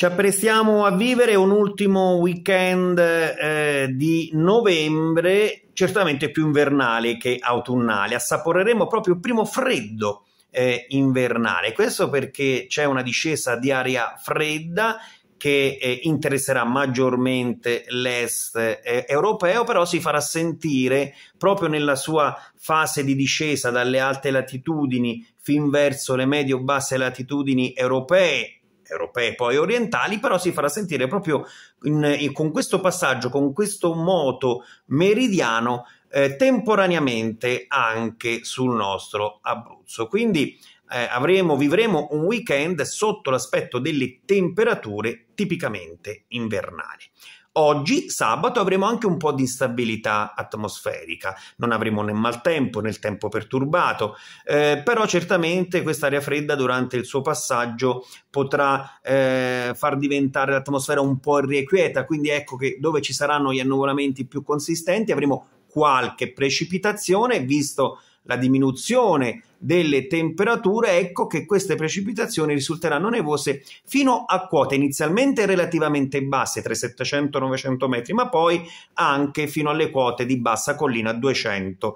Ci apprestiamo a vivere un ultimo weekend eh, di novembre, certamente più invernale che autunnale. Assaporeremo proprio il primo freddo eh, invernale. Questo perché c'è una discesa di aria fredda che eh, interesserà maggiormente l'est eh, europeo, però si farà sentire proprio nella sua fase di discesa dalle alte latitudini fin verso le medio-basse latitudini europee europee poi orientali, però si farà sentire proprio in, in, con questo passaggio, con questo moto meridiano eh, temporaneamente anche sul nostro Abruzzo. Quindi eh, avremo, vivremo un weekend sotto l'aspetto delle temperature tipicamente invernali. Oggi, sabato, avremo anche un po' di instabilità atmosferica, non avremo né maltempo né il tempo perturbato, eh, però certamente quest'aria fredda durante il suo passaggio potrà eh, far diventare l'atmosfera un po' irrequieta, quindi ecco che dove ci saranno gli annuvolamenti più consistenti avremo qualche precipitazione, visto la diminuzione delle temperature, ecco che queste precipitazioni risulteranno nevose fino a quote inizialmente relativamente basse, tra i 700 e i 900 metri, ma poi anche fino alle quote di bassa collina 200-300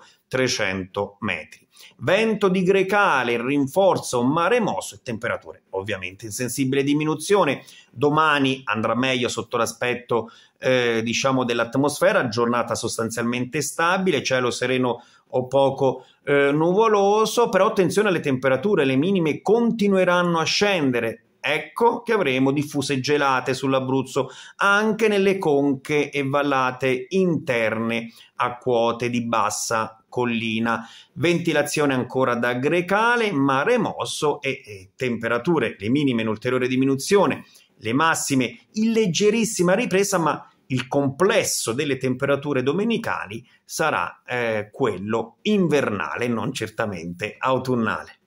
metri. Vento di grecale, rinforzo mare mosso e temperature ovviamente in sensibile diminuzione. Domani andrà meglio sotto l'aspetto eh, diciamo dell'atmosfera, giornata sostanzialmente stabile, cielo sereno o poco eh, nuvoloso, però attenzione alle temperature, le minime continueranno a scendere. Ecco che avremo diffuse gelate sull'Abruzzo anche nelle conche e vallate interne a quote di bassa collina. Ventilazione ancora da grecale, mare mosso e, e temperature, le minime in ulteriore diminuzione, le massime in leggerissima ripresa, ma il complesso delle temperature domenicali sarà eh, quello invernale, non certamente autunnale.